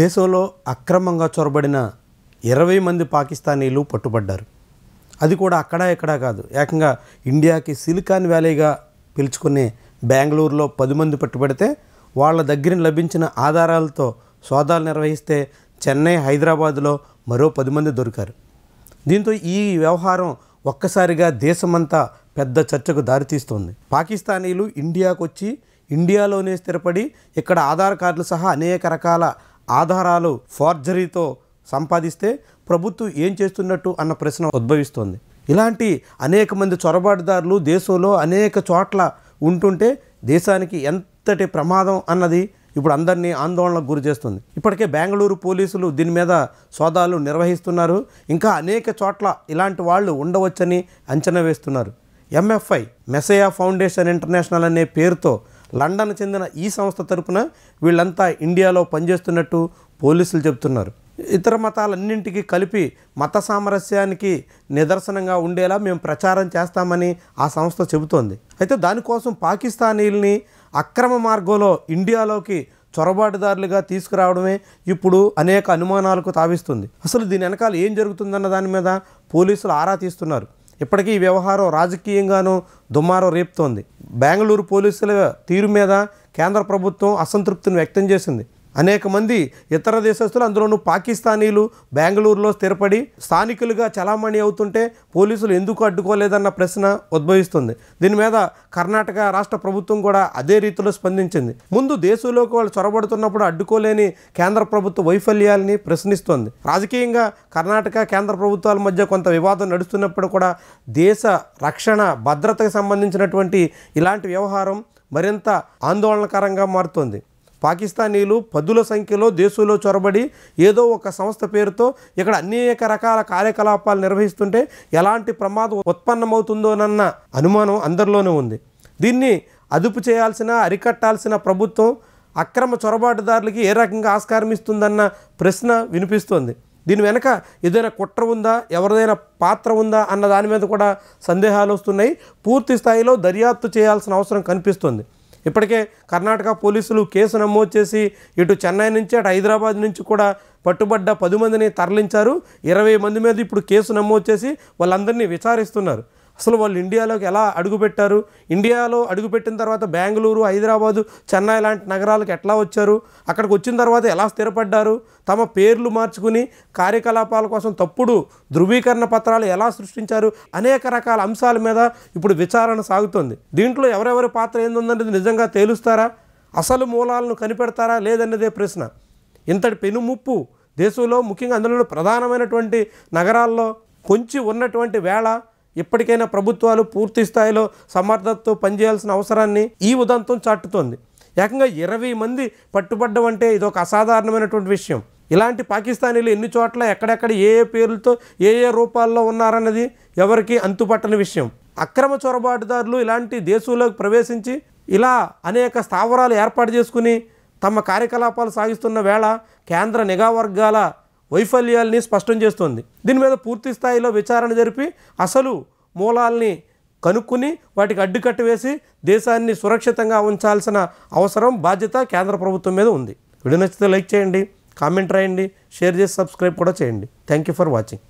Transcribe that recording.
దేశంలో అక్రమంగా చొరబడిన ఇరవై మంది పాకిస్తానీలు పట్టుబడ్డారు అది కూడా అక్కడ ఎక్కడా కాదు ఏకంగా ఇండియాకి సిలికాన్ వ్యాలీగా పిలుచుకునే బెంగళూరులో పది మంది పట్టుబడితే వాళ్ళ దగ్గర లభించిన ఆధారాలతో సోదాలు నిర్వహిస్తే చెన్నై హైదరాబాద్లో మరో పది మంది దొరికారు దీంతో ఈ వ్యవహారం ఒక్కసారిగా దేశమంతా పెద్ద చర్చకు దారితీస్తుంది పాకిస్తానీలు ఇండియాకు వచ్చి ఇండియాలోనే స్థిరపడి ఇక్కడ ఆధార్ కార్డులు సహా అనేక రకాల ఆధారాలు ఫార్జరీతో సంపాదిస్తే ప్రభుత్వం ఏం చేస్తున్నట్టు అన్న ప్రశ్న ఉద్భవిస్తోంది ఇలాంటి అనేక మంది చొరబాటుదారులు దేశంలో అనేక చోట్ల ఉంటుంటే దేశానికి ఎంతటి ప్రమాదం అన్నది ఇప్పుడు అందరినీ ఆందోళనకు గురి చేస్తుంది ఇప్పటికే బెంగళూరు పోలీసులు దీని మీద సోదాలు నిర్వహిస్తున్నారు ఇంకా అనేక చోట్ల ఇలాంటి వాళ్ళు ఉండవచ్చని అంచనా వేస్తున్నారు ఎంఎఫ్ఐ మెసయా ఫౌండేషన్ ఇంటర్నేషనల్ అనే పేరుతో లండన్ చెందిన ఈ సంస్థ తరపున వీళ్ళంతా ఇండియాలో పనిచేస్తున్నట్టు పోలీసులు చెబుతున్నారు ఇతర మతాలన్నింటికి కలిపి మత సామరస్యానికి నిదర్శనంగా ఉండేలా మేము ప్రచారం చేస్తామని ఆ సంస్థ చెబుతోంది అయితే దానికోసం పాకిస్తానీల్ని అక్రమ మార్గంలో ఇండియాలోకి చొరబాటుదారులుగా తీసుకురావడమే ఇప్పుడు అనేక అనుమానాలకు తావిస్తుంది అసలు దీని వెనకాల ఏం జరుగుతుందన్న దాని మీద పోలీసులు ఆరా తీస్తున్నారు ఇప్పటికీ ఈ వ్యవహారం రాజకీయంగానూ దుమ్మారం రేపుతోంది బెంగళూరు పోలీసుల తీరు మీద కేంద్ర ప్రభుత్వం అసంతృప్తిని వ్యక్తం చేసింది అనేక మంది ఇతర దేశస్తులు అందులోనూ పాకిస్తానీలు బెంగళూరులో స్థిరపడి స్థానికులుగా చలామణి అవుతుంటే పోలీసులు ఎందుకు అడ్డుకోలేదన్న ప్రశ్న ఉద్భవిస్తుంది దీని మీద కర్ణాటక రాష్ట్ర ప్రభుత్వం కూడా అదే రీతిలో స్పందించింది ముందు దేశంలోకి వాళ్ళు చొరబడుతున్నప్పుడు అడ్డుకోలేని కేంద్ర ప్రభుత్వ వైఫల్యాలని ప్రశ్నిస్తోంది రాజకీయంగా కర్ణాటక కేంద్ర ప్రభుత్వాల మధ్య కొంత వివాదం నడుస్తున్నప్పుడు కూడా దేశ రక్షణ భద్రతకు సంబంధించినటువంటి ఇలాంటి వ్యవహారం మరింత ఆందోళనకరంగా మారుతోంది పాకిస్తానీలు పదుల సంఖ్యలో దేశంలో చొరబడి ఏదో ఒక సంస్థ పేరుతో ఇక్కడ అనేక రకాల కార్యకలాపాలు నిర్వహిస్తుంటే ఎలాంటి ప్రమాదం ఉత్పన్నమవుతుందోనన్న అనుమానం అందరిలోనే ఉంది దీన్ని అదుపు చేయాల్సిన అరికట్టాల్సిన ప్రభుత్వం అక్రమ చొరబాటుదారులకి ఏ రకంగా ఆస్కారం ఇస్తుందన్న ప్రశ్న వినిపిస్తోంది దీని వెనక ఏదైనా కుట్ర ఉందా ఎవరిదైనా పాత్ర ఉందా అన్న దాని మీద కూడా సందేహాలు వస్తున్నాయి పూర్తి స్థాయిలో దర్యాప్తు చేయాల్సిన అవసరం కనిపిస్తుంది ఇప్పటికే కర్ణాటక పోలీసులు కేసు నమోదు చేసి ఇటు చెన్నై నుంచి అటు హైదరాబాద్ నుంచి కూడా పట్టుబడ్డ పది మందిని తరలించారు ఇరవై మంది మీద ఇప్పుడు కేసు నమోదు చేసి వాళ్ళందరినీ విచారిస్తున్నారు అసలు వాళ్ళు ఇండియాలోకి ఎలా అడుగుపెట్టారు ఇండియాలో అడుగుపెట్టిన తర్వాత బెంగళూరు హైదరాబాదు చెన్నై లాంటి నగరాలకు ఎట్లా వచ్చారు అక్కడికి వచ్చిన తర్వాత ఎలా స్థిరపడ్డారు తమ పేర్లు మార్చుకుని కార్యకలాపాల కోసం తప్పుడు ధృవీకరణ పత్రాలు ఎలా సృష్టించారు అనేక రకాల అంశాల మీద ఇప్పుడు విచారణ సాగుతుంది దీంట్లో ఎవరెవరి పాత్ర ఏందన్నది నిజంగా తేలుస్తారా అసలు మూలాలను కనిపెడతారా లేదన్నదే ప్రశ్న ఇంతటి పెనుముప్పు దేశంలో ముఖ్యంగా అందులో ప్రధానమైనటువంటి నగరాల్లో కొంచి ఉన్నటువంటి వేళ ఇప్పటికైనా ప్రభుత్వాలు పూర్తి స్థాయిలో సమర్థతతో పనిచేయాల్సిన అవసరాన్ని ఈ ఉదంతం చాటుతోంది ఏకంగా ఇరవై మంది పట్టుబడ్డం అంటే ఇది ఒక అసాధారణమైనటువంటి విషయం ఇలాంటి పాకిస్తానీలు ఎన్ని చోట్ల ఎక్కడెక్కడ ఏ ఏ పేర్లతో ఏ ఏ రూపాల్లో ఉన్నారన్నది ఎవరికి అంతుపట్టని విషయం అక్రమ చొరబాటుదారులు ఇలాంటి దేశంలోకి ప్రవేశించి ఇలా అనేక స్థావరాలు ఏర్పాటు చేసుకుని తమ కార్యకలాపాలు సాగిస్తున్న వేళ కేంద్ర నిఘా వర్గాల వైఫల్యాల్ని స్పష్టం చేస్తోంది దీని మీద పూర్తి స్థాయిలో విచారణ జరిపి అసలు మూలాల్ని కనుక్కుని వాటికి అడ్డుకట్ట వేసి దేశాన్ని సురక్షితంగా ఉంచాల్సిన అవసరం బాధ్యత కేంద్ర ప్రభుత్వం మీద ఉంది వీడియో నచ్చితే లైక్ చేయండి కామెంట్ రాయండి షేర్ చేసి సబ్స్క్రైబ్ కూడా చేయండి థ్యాంక్ యూ ఫర్ వాచింగ్